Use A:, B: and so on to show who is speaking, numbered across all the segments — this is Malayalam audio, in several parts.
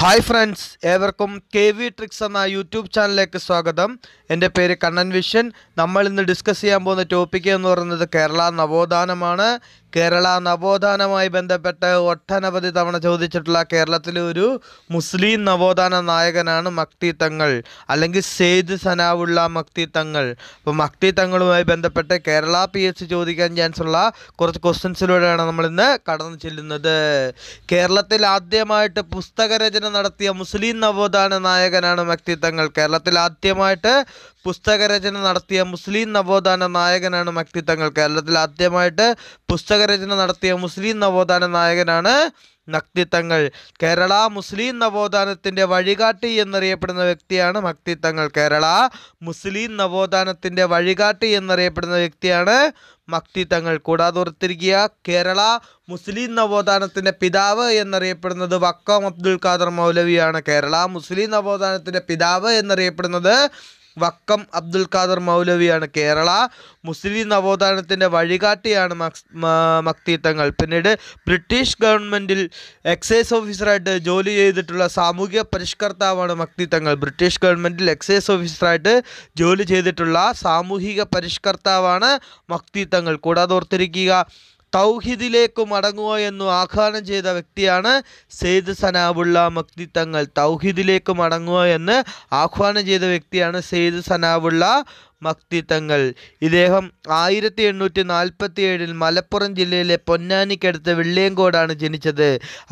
A: ഹായ് ഫ്രണ്ട്സ് ഏവർക്കും കെ വി ട്രിക്സ് എന്ന യൂട്യൂബ് ചാനലിലേക്ക് സ്വാഗതം എൻ്റെ പേര് കണ്ണൻ വിഷൻ നമ്മൾ ഇന്ന് ഡിസ്കസ് ചെയ്യാൻ പോകുന്ന ടോപ്പിക് എന്ന് പറയുന്നത് കേരള നവോത്ഥാനമാണ് കേരള നവോത്ഥാനവുമായി ബന്ധപ്പെട്ട് ഒട്ടനവധി തവണ ചോദിച്ചിട്ടുള്ള കേരളത്തിലെ ഒരു മുസ്ലിം നവോത്ഥാന നായകനാണ് മക്തി തങ്ങൾ അല്ലെങ്കിൽ സെയ്ദ് സനാവുള്ള മക്തി തങ്ങൾ അപ്പോൾ മക്തി തങ്ങളുമായി ബന്ധപ്പെട്ട് കേരള പി എസ് ചോദിക്കാൻ ചാൻസുള്ള കുറച്ച് ക്വസ്റ്റ്യൻസിലൂടെയാണ് നമ്മളിന്ന് കടന്നു ചെല്ലുന്നത് കേരളത്തിൽ ആദ്യമായിട്ട് പുസ്തകരചന രചന നടത്തിയ മുസ്ലിം നവോത്ഥാന നായകനാണ് മക്തി തങ്ങൾ കേരളത്തിൽ ആദ്യമായിട്ട് പുസ്തകരചന നടത്തിയ മുസ്ലിം നവോത്ഥാന നായകനാണ് മക്തി തങ്ങൾ കേരളത്തിൽ ആദ്യമായിട്ട് പുസ്തകരചന നടത്തിയ മുസ്ലിം നവോത്ഥാന നായകനാണ് മക്തിത്തങ്ങൾ കേരള മുസ്ലിം നവോത്ഥാനത്തിൻ്റെ വഴികാട്ടി എന്നറിയപ്പെടുന്ന വ്യക്തിയാണ് മക്തിത്തങ്ങൾ കേരള മുസ്ലിം നവോത്ഥാനത്തിൻ്റെ വഴികാട്ടി എന്നറിയപ്പെടുന്ന വ്യക്തിയാണ് മക്തിത്തങ്ങൾ കൂടാതെ ഓർത്തിരിക്കുക കേരള മുസ്ലിം നവോത്ഥാനത്തിൻ്റെ പിതാവ് എന്നറിയപ്പെടുന്നത് വക്കം അബ്ദുൽ ഖാദർ മൗലവിയാണ് കേരള മുസ്ലിം നവോത്ഥാനത്തിൻ്റെ പിതാവ് എന്നറിയപ്പെടുന്നത് വക്കം അബ്ദുൽ ഖാദർ മൗലവിയാണ് കേരള മുസ്ലിം നവോത്ഥാനത്തിൻ്റെ വഴികാട്ടിയാണ് മക്തീത്തങ്ങൾ പിന്നീട് ബ്രിട്ടീഷ് ഗവൺമെൻറ്റിൽ എക്സൈസ് ഓഫീസറായിട്ട് ജോലി ചെയ്തിട്ടുള്ള സാമൂഹിക പരിഷ്കർത്താവാണ് മക്തീത്തങ്ങൾ ബ്രിട്ടീഷ് ഗവൺമെൻറ്റിൽ എക്സൈസ് ഓഫീസറായിട്ട് ജോലി ചെയ്തിട്ടുള്ള സാമൂഹിക പരിഷ്കർത്താവാണ് മക്തീത്തങ്ങൾ കൂടാതെ ഓർത്തിരിക്കുക തൗഹിദിലേക്ക് മടങ്ങുക എന്ന് ആഹ്വാനം ചെയ്ത വ്യക്തിയാണ് സെയ്ദ് സനാബുള്ള മക്തി തങ്ങൾ തൗഹിദിലേക്ക് മടങ്ങുക എന്ന് ആഹ്വാനം ചെയ്ത വ്യക്തിയാണ് സെയ്ദ് സനാബുള്ള മക്തിത്തങ്ങൾ ഇദ്ദേഹം ആയിരത്തി എണ്ണൂറ്റി നാൽപ്പത്തി ഏഴിൽ മലപ്പുറം ജില്ലയിലെ പൊന്നാനിക്കടുത്ത് വെള്ളിയങ്കോടാണ് ജനിച്ചത്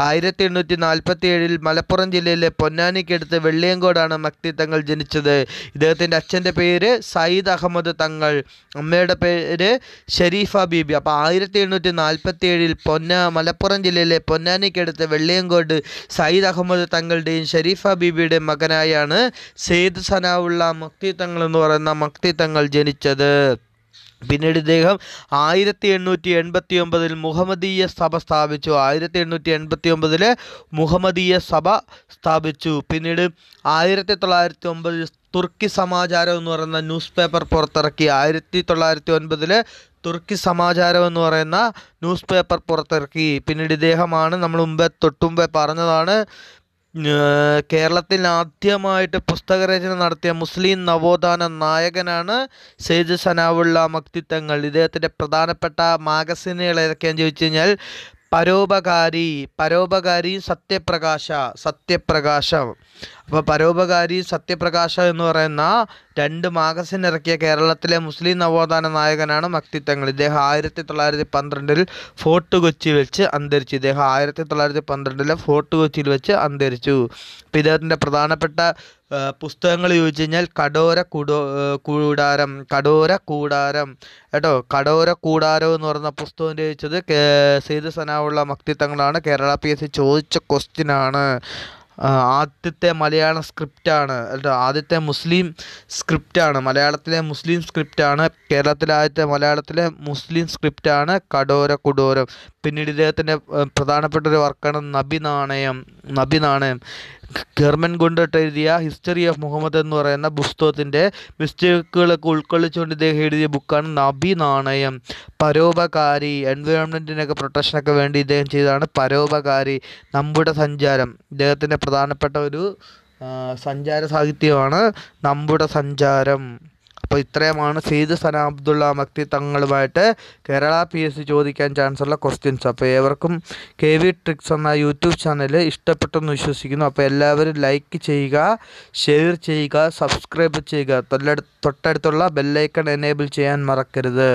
A: ആയിരത്തി എണ്ണൂറ്റി നാൽപ്പത്തി ഏഴിൽ മലപ്പുറം ജില്ലയിലെ പൊന്നാനിക്കടുത്ത് വെള്ളിയങ്കോടാണ് മക്തിത്തങ്ങൾ ജനിച്ചത് ഇദ്ദേഹത്തിൻ്റെ അച്ഛൻ്റെ പേര് സയ്യിദ് അഹമ്മദ് തങ്ങൾ അമ്മയുടെ പേര് ഷരീഫ ബീബി അപ്പോൾ ആയിരത്തി എണ്ണൂറ്റി നാൽപ്പത്തി ഏഴിൽ പൊന്ന മലപ്പുറം ജില്ലയിലെ പൊന്നാനിക്കടുത്ത് വെള്ളിയങ്കോട് സയ്യിദ് അഹമ്മദ് തങ്ങളുടെയും ഷരീഫ ബീബിയുടെയും മകനായാണ് സെയ്ദ് സനാവുള്ള മക്തിത്തങ്ങൾ എന്ന് പറയുന്ന മക്തി തങ്ങൾ ജനിച്ചത് പിന്നീട് ഇദ്ദേഹം ആയിരത്തി എണ്ണൂറ്റി എൺപത്തി ഒമ്പതിൽ മുഹമ്മദീയ സഭ സ്ഥാപിച്ചു ആയിരത്തി എണ്ണൂറ്റി എൺപത്തി ഒമ്പതിൽ മുഹമ്മദീയ സഭ സ്ഥാപിച്ചു പിന്നീട് ആയിരത്തി തൊള്ളായിരത്തി ഒമ്പതിൽ തുർക്കി സമാചാരം എന്ന് പറയുന്ന ന്യൂസ് പേപ്പർ പുറത്തിറക്കി ആയിരത്തി തൊള്ളായിരത്തി ഒൻപതിൽ തുർക്കി സമാചാരം എന്ന് പറയുന്ന ന്യൂസ് പേപ്പർ പുറത്തിറക്കി പിന്നീട് ഇദ്ദേഹമാണ് നമ്മൾ മുമ്പേ തൊട്ടുമുമ്പേ പറഞ്ഞതാണ് കേരളത്തിൽ ആദ്യമായിട്ട് പുസ്തകരചന നടത്തിയ മുസ്ലിം നവോത്ഥാന നായകനാണ് സെയ്ദ് സനാവുള്ള മക്തിത്വങ്ങൾ ഇദ്ദേഹത്തിൻ്റെ പ്രധാനപ്പെട്ട മാഗസിനുകൾ ഏതൊക്കെയാണെന്ന് ചോദിച്ചു കഴിഞ്ഞാൽ പരോപകാരി പരോപകാരി സത്യപ്രകാശ സത്യപ്രകാശം അപ്പോൾ പരോപകാരി സത്യപ്രകാശ എന്ന് പറയുന്ന രണ്ട് മാഗസിൻ ഇറക്കിയ കേരളത്തിലെ മുസ്ലിം നവോത്ഥാന നായകനാണ് മക്തിത്വങ്ങൾ ഇദ്ദേഹം ആയിരത്തി തൊള്ളായിരത്തി പന്ത്രണ്ടിൽ ഫോർട്ട് കൊച്ചി വെച്ച് അന്തരിച്ചു ഇദ്ദേഹം ആയിരത്തി തൊള്ളായിരത്തി പന്ത്രണ്ടിലെ ഫോർട്ട് കൊച്ചിയിൽ വെച്ച് അന്തരിച്ചു അപ്പോൾ ഇദ്ദേഹത്തിൻ്റെ പ്രധാനപ്പെട്ട പുസ്തകങ്ങൾ ചോദിച്ചു കഴിഞ്ഞാൽ കടോര കുടോ കൂടാരം കടോര കൂടാരം കേട്ടോ കടോര കൂടാരം എന്ന് പറയുന്ന പുസ്തകം രചിച്ചത് സെയ്ദ് സനാവുള്ള മക്തിത്വങ്ങളാണ് കേരള പി എസ് സി ചോദിച്ച ക്വസ്റ്റ്യനാണ് ആദ്യത്തെ മലയാള സ്ക്രിപ്റ്റാണ് ആദ്യത്തെ മുസ്ലിം സ്ക്രിപ്റ്റാണ് മലയാളത്തിലെ മുസ്ലിം സ്ക്രിപ്റ്റാണ് കേരളത്തിലെ ആദ്യത്തെ മലയാളത്തിലെ മുസ്ലിം സ്ക്രിപ്റ്റാണ് കടോര കുടോരം പിന്നീട് ഇദ്ദേഹത്തിൻ്റെ പ്രധാനപ്പെട്ട ഒരു വർക്കാണ് നബി നാണയം നബി നാണയം ഗർമൻ കൊണ്ടോട്ട് എഴുതിയ ഹിസ്റ്ററി ഓഫ് മുഹമ്മദ് എന്ന് പറയുന്ന പുസ്തകത്തിൻ്റെ മിസ്റ്റേക്കുകളൊക്കെ ഉൾക്കൊള്ളിച്ചുകൊണ്ട് ഇദ്ദേഹം എഴുതിയ ബുക്കാണ് നബി നാണയം പരോപകാരി എൻവയോൺമെൻറ്റിനൊക്കെ പ്രൊട്ടക്ഷനൊക്കെ വേണ്ടി ഇദ്ദേഹം ചെയ്തതാണ് പരോപകാരി നമ്മുടെ സഞ്ചാരം ഇദ്ദേഹത്തിൻ്റെ പ്രധാനപ്പെട്ട ഒരു സഞ്ചാര സാഹിത്യമാണ് നമ്മുടെ സഞ്ചാരം അപ്പോൾ ഇത്രയുമാണ് സെയ്ദ് സന അബ്ദുള്ള മക്തി തങ്ങളുമായിട്ട് കേരള പി എസ് സി ചോദിക്കാൻ ചാൻസുള്ള ക്വസ്റ്റ്യൻസ് അപ്പോൾ ഏവർക്കും കെ വി ട്രിക്സ് എന്ന യൂട്യൂബ് ചാനൽ ഇഷ്ടപ്പെട്ടെന്ന് വിശ്വസിക്കുന്നു അപ്പോൾ എല്ലാവരും ലൈക്ക് ചെയ്യുക ഷെയർ ചെയ്യുക സബ്സ്ക്രൈബ് ചെയ്യുക തൊട്ടടുത്തുള്ള ബെല്ലൈക്കൺ എനേബിൾ ചെയ്യാൻ മറക്കരുത്